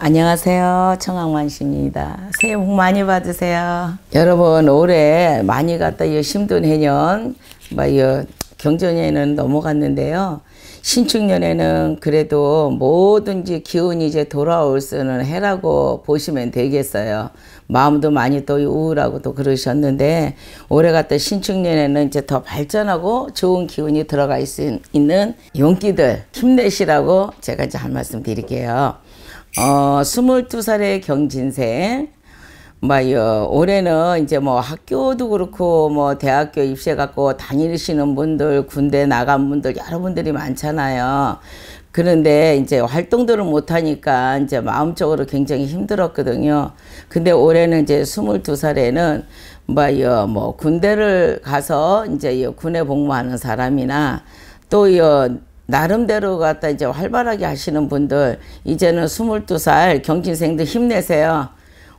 안녕하세요. 청학만씨입니다. 새해 복 많이 받으세요. 여러분 올해 많이 갔다 이 힘든 해년 뭐 이 경전에는 넘어갔는데요. 신축년에는 그래도 뭐든지 기운이 이제 돌아올 수는 해라고 보시면 되겠어요. 마음도 많이 또 우울하고 또 그러셨는데 올해 같은 신축년에는 이제 더 발전하고 좋은 기운이 들어가 있, 있는 용기들 힘내시라고 제가 이제 한 말씀 드릴게요. 어, 22살의 경진세 뭐, 어, 올해는 이제 뭐 학교도 그렇고 뭐 대학교 입시해갖고 다니시는 분들, 군대 나간 분들 여러분들이 많잖아요. 그런데 이제 활동들을 못하니까 이제 마음적으로 굉장히 힘들었거든요. 근데 올해는 이제 22살에는 뭐요, 뭐 군대를 가서 이제 군에 복무하는 사람이나 또요, 나름대로 갖다 이제 활발하게 하시는 분들 이제는 22살 경진생들 힘내세요.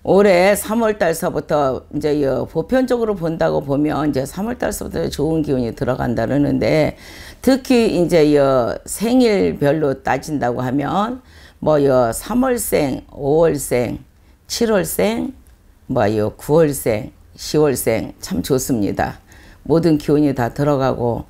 올해 3월달서부터 이제 보편적으로 본다고 보면 이제 3월달서부터 좋은 기운이 들어간다 는데 특히 이제 생일별로 따진다고 하면 뭐 3월생, 5월생, 7월생, 뭐 9월생, 10월생 참 좋습니다. 모든 기운이 다 들어가고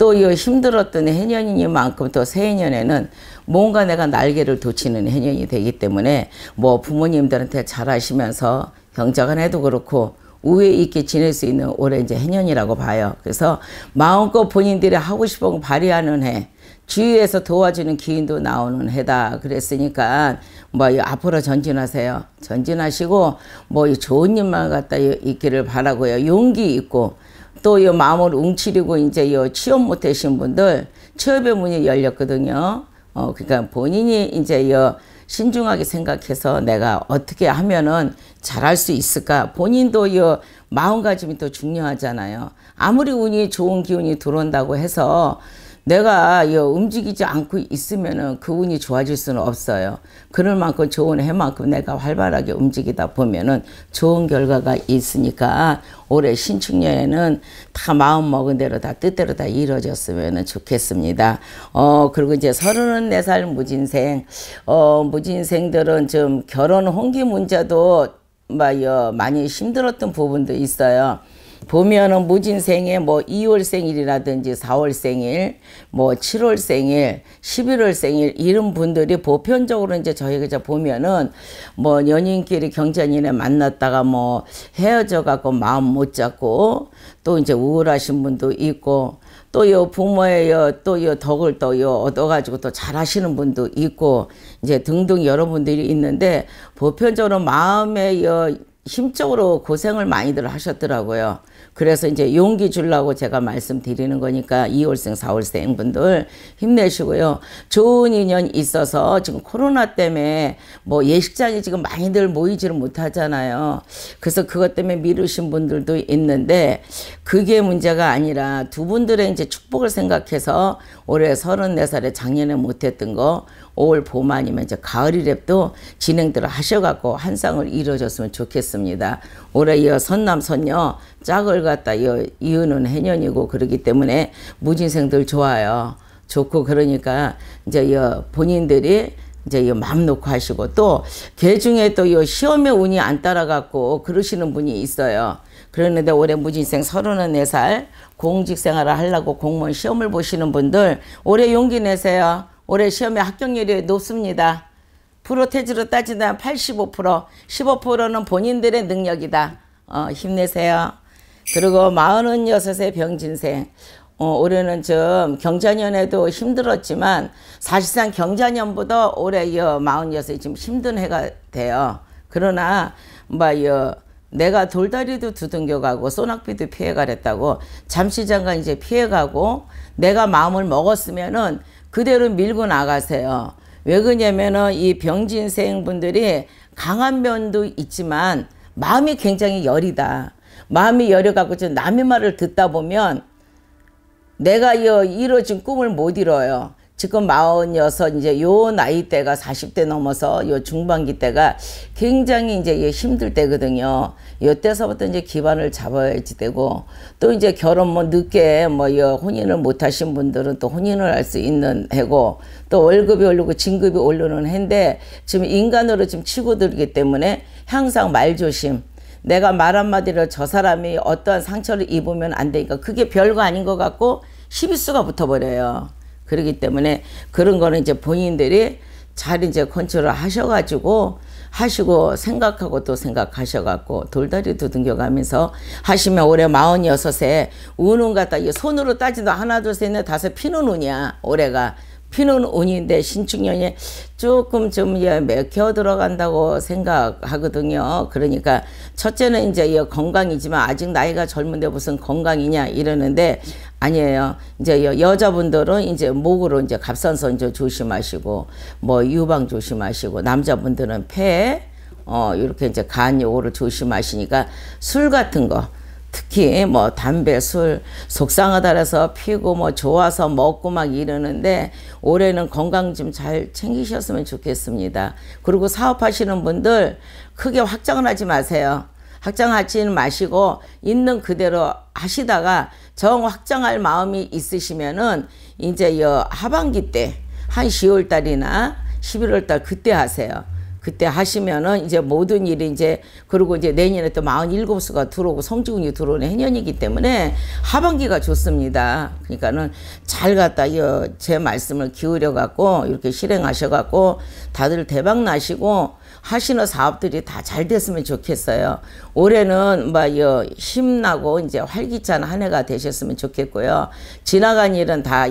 또이 힘들었던 해년이니만큼 또 새해년에는 뭔가 내가 날개를 돋치는 해년이 되기 때문에 뭐 부모님들한테 잘하시면서 경작은해도 그렇고 우애 있게 지낼 수 있는 올해 이제 해년이라고 봐요. 그래서 마음껏 본인들이 하고 싶은 거 발휘하는 해. 주위에서 도와주는 기인도 나오는 해다 그랬으니까 뭐 앞으로 전진하세요. 전진하시고 뭐 좋은 일만 갖다 있기를 바라고요. 용기 있고 또이 마음을 웅치리고 이제 이 취업 못하신 분들 취업의 문이 열렸거든요. 어, 그러니까 본인이 이제 이 신중하게 생각해서 내가 어떻게 하면은 잘할 수 있을까. 본인도 이 마음가짐이 또 중요하잖아요. 아무리 운이 좋은 기운이 들어온다고 해서 내가 움직이지 않고 있으면그 운이 좋아질 수는 없어요. 그럴 만큼 좋은 해만큼 내가 활발하게 움직이다 보면은 좋은 결과가 있으니까 올해 신축년에는 다 마음 먹은 대로 다 뜻대로 다 이루어졌으면 좋겠습니다. 어 그리고 이제 34살 무진생 어 무진생들은 좀 결혼 홍기 문제도 많이 힘들었던 부분도 있어요. 보면은 무진생에 뭐 2월 생일이라든지 4월 생일, 뭐 7월 생일, 11월 생일 이런 분들이 보편적으로 이제 저희가 이제 보면은 뭐 연인끼리 경전인에 만났다가 뭐 헤어져 갖고 마음 못 잡고 또 이제 우울하신 분도 있고 또 요 부모의 요또 요 덕을 또 요 얻어가지고 또 잘하시는 분도 있고 이제 등등 여러분들이 있는데 보편적으로 마음의 요 힘적으로 고생을 많이들 하셨더라고요. 그래서 이제 용기 주려고 제가 말씀드리는 거니까 2월생, 4월생 분들 힘내시고요. 좋은 인연 있어서 지금 코로나 때문에 뭐 예식장이 지금 많이들 모이지를 못하잖아요. 그래서 그것 때문에 미루신 분들도 있는데 그게 문제가 아니라 두 분들의 이제 축복을 생각해서 올해 34살에 작년에 못했던 거 올봄 아니면 이제 가을이랩도 진행들을 하셔갖고 한상을 이뤄줬으면 좋겠습니다. 올해 이 선남 선녀 짝을 갖다 이유는 해년이고 그러기 때문에 무진생들 좋아요. 좋고 그러니까 이제 여 본인들이 이제 이 마음 놓고 하시고 또개 중에 또 이 시험의 운이 안 따라갔고 그러시는 분이 있어요. 그런데 올해 무진생 34살 공직생활을 하려고 공무원 시험을 보시는 분들 올해 용기 내세요. 올해 시험의 합격률이 높습니다. 프로테즈로 따지면 85%, 15%는 본인들의 능력이다. 어, 힘내세요. 그리고 46세 병진생. 어, 올해는 좀 경자년에도 힘들었지만 사실상 경자년보다 올해 46이 좀 힘든 해가 돼요. 그러나 뭐 내가 돌다리도 두둥겨가고 소낙비도 피해가랬다고 잠시 잠깐 이제 피해가고 내가 마음을 먹었으면은 그대로 밀고 나가세요. 왜 그러냐면은 이 병진생 분들이 강한 면도 있지만 마음이 굉장히 여리다. 마음이 여려갖고 좀 남의 말을 듣다 보면 내가 이뤄진 꿈을 못 이뤄요. 지금 마흔여섯 이제 요 나이 대가 사십 대 넘어서 요 중반기 때가 굉장히 이제 힘들 때거든요. 이때서부터 이제 기반을 잡아야지 되고 또 이제 결혼 뭐 늦게 뭐여 혼인을 못 하신 분들은 또 혼인을 할 수 있는 해고 또 월급이 오르고 진급이 오르는 해인데 지금 인간으로 지금 치고들기 때문에 항상 말조심 내가 말 한마디로 저 사람이 어떠한 상처를 입으면 안 되니까 그게 별거 아닌 것 같고 시비수가 붙어버려요. 그러기 때문에 그런 거는 이제 본인들이 잘 이제 컨트롤 하셔가지고 하시고 생각하고 또 생각하셔갖고 돌다리 두둥겨가면서 하시면 올해 마흔여섯에 우는 같다. 이 손으로 따지도 하나 둘셋넷 다섯 피는 우냐 올해가 피는 운인데 신축년에 조금 좀 맥혀 들어간다고 생각하거든요. 그러니까 첫째는 이제 건강이지만 아직 나이가 젊은데 무슨 건강이냐 이러는데 아니에요. 이제 여자분들은 이제 목으로 이제 갑상선 조심하시고 뭐 유방 조심하시고 남자분들은 폐 어, 이렇게 이제 간 요거를 조심하시니까 술 같은 거 특히 뭐 담배, 술, 속상하다라서 피고 뭐 좋아서 먹고 막 이러는데 올해는 건강 좀 잘 챙기셨으면 좋겠습니다. 그리고 사업하시는 분들 크게 확장을 하지 마세요. 확장하지는 마시고 있는 그대로 하시다가 정 확장할 마음이 있으시면은 이제 여 하반기 때 한 10월 달이나 11월 달 그때 하세요. 그때 하시면은 이제 모든 일이 이제 그리고 이제 내년에 또 47수가 들어오고 성지운이 들어오는 해년이기 때문에 하반기가 좋습니다. 그러니까는 잘갔다이제 말씀을 기울여 갖고 이렇게 실행하셔 갖고 다들 대박 나시고 하시는 사업들이 다 잘 됐으면 좋겠어요. 올해는 막 뭐 힘나고 이제 활기찬 한 해가 되셨으면 좋겠고요. 지나간 일은 다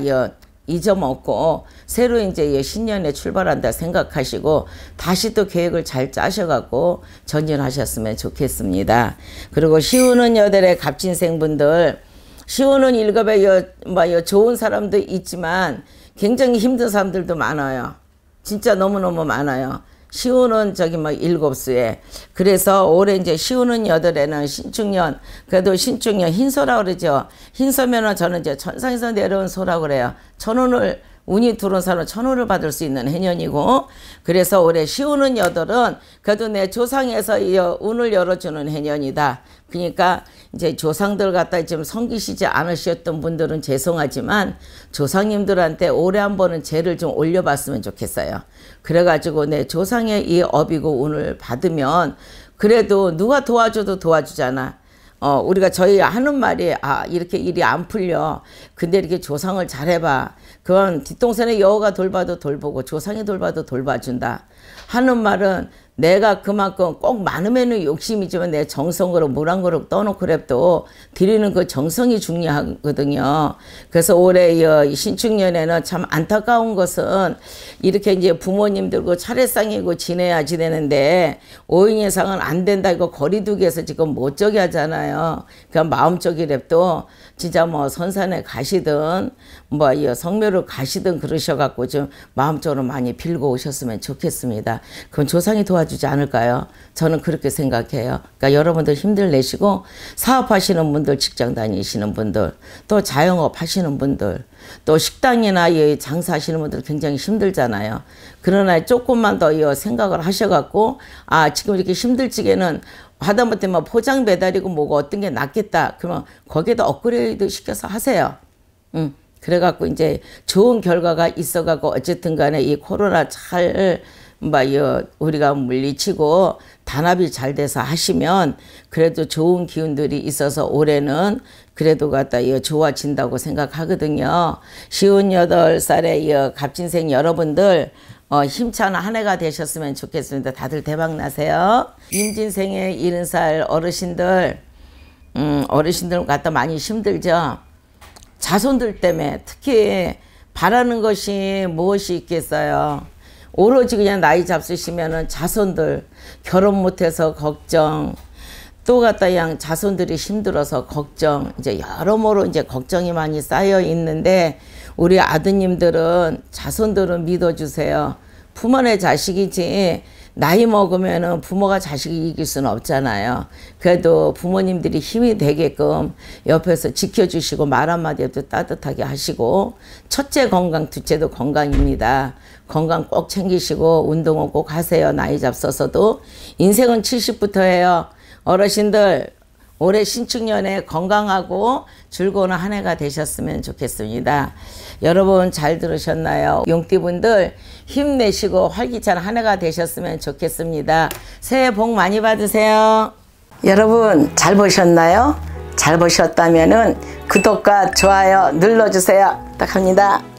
잊어먹고 새로 이제 신년에 출발한다 생각하시고 다시 또 계획을 잘 짜셔갖고 전진하셨으면 좋겠습니다. 그리고 시우는 여들의 값진 생분들 시우는 일급에 여, 뭐, 여 좋은 사람도 있지만 굉장히 힘든 사람들도 많아요. 진짜 너무너무 많아요. 시우는 저기 뭐 일곱 수에 그래서 올해 이제 시우는 여덟에는 신축년 그래도 신축년 흰소라 그러죠 흰소면은 저는 이제 천상에서 내려온 소라 그래요 천운을 운이 들어온 사람은 천운을 받을 수 있는 해년이고 그래서 올해 시우는 여덟은 그래도 내 조상에서 이 운을 열어주는 해년이다. 그러니까 이제 조상들 갖다 지금 섬기시지 않으셨던 분들은 죄송하지만 조상님들한테 올해 한 번은 죄를 좀 올려봤으면 좋겠어요. 그래가지고 내 조상의 이 업이고 운을 받으면 그래도 누가 도와줘도 도와주잖아. 어, 우리가 저희 하는 말이 아 이렇게 일이 안 풀려. 근데 이렇게 조상을 잘해봐. 그건 뒷동산에여우가 돌봐도 돌보고 조상이 돌봐도 돌봐준다. 하는 말은 내가 그만큼 꼭많으면 욕심이지만 내 정성으로 물한 그릇 떠놓고 그래도 드리는 그 정성이 중요하거든요. 그래서 올해 이 어, 신축년에는 참 안타까운 것은 이렇게 이제 부모님들고 차례상이고 지내야 지되는데오인 이상은 안 된다 이거 거리두기에서 지금 못 저기 하잖아요. 그냥 그러니까 마음적이 랩도 진짜 뭐 선산에 가시든 뭐 어, 성묘를 가시든 그러셔갖고 좀 마음적으로 많이 빌고 오셨으면 좋겠습니다. 그건 조상이 도와 도와주지 않을까요? 저는 그렇게 생각해요. 그러니까 여러분들 힘들 내시고 사업하시는 분들, 직장 다니시는 분들, 또 자영업 하시는 분들, 또 식당이나 장사하시는 분들 굉장히 힘들잖아요. 그러나 조금만 더 생각을 하셔갖고 아 지금 이렇게 힘들지게는 하다못해 뭐 포장 배달이고 뭐고 어떤 게 낫겠다. 그러면 거기에다 업그레이드 시켜서 하세요. 음. 그래갖고 이제 좋은 결과가 있어갖고 어쨌든 간에 이 코로나 잘뭐 우리가 물리치고 단합이 잘 돼서 하시면 그래도 좋은 기운들이 있어서 올해는 그래도 갖다 여 좋아진다고 생각하거든요. 쉬운 살의 갑진생 여러분들 어, 힘찬 한 해가 되셨으면 좋겠습니다. 다들 대박 나세요. 임진생의 일흔 살 어르신들, 음, 어르신들 갖다 많이 힘들죠. 자손들 때문에 특히 바라는 것이 무엇이 있겠어요. 오로지 그냥 나이 잡수시면은 자손들 결혼 못해서 걱정 또 갖다 양 자손들이 힘들어서 걱정 이제 여러모로 이제 걱정이 많이 쌓여 있는데 우리 아드님들은 자손들은 믿어주세요. 부모의 자식이지 나이 먹으면은 부모가 자식이 이길 수는 없잖아요. 그래도 부모님들이 힘이 되게끔 옆에서 지켜주시고 말 한마디도 따뜻하게 하시고 첫째 건강, 둘째도 건강입니다. 건강 꼭 챙기시고 운동은 꼭 하세요. 나이 잡서서도 인생은 70부터 예요 어르신들 올해 신축년에 건강하고 즐거운 한 해가 되셨으면 좋겠습니다. 여러분 잘 들으셨나요? 용띠분들 힘내시고 활기찬 한 해가 되셨으면 좋겠습니다. 새해 복 많이 받으세요. 여러분 잘 보셨나요? 잘 보셨다면 구독과 좋아요 눌러주세요. 부탁합니다.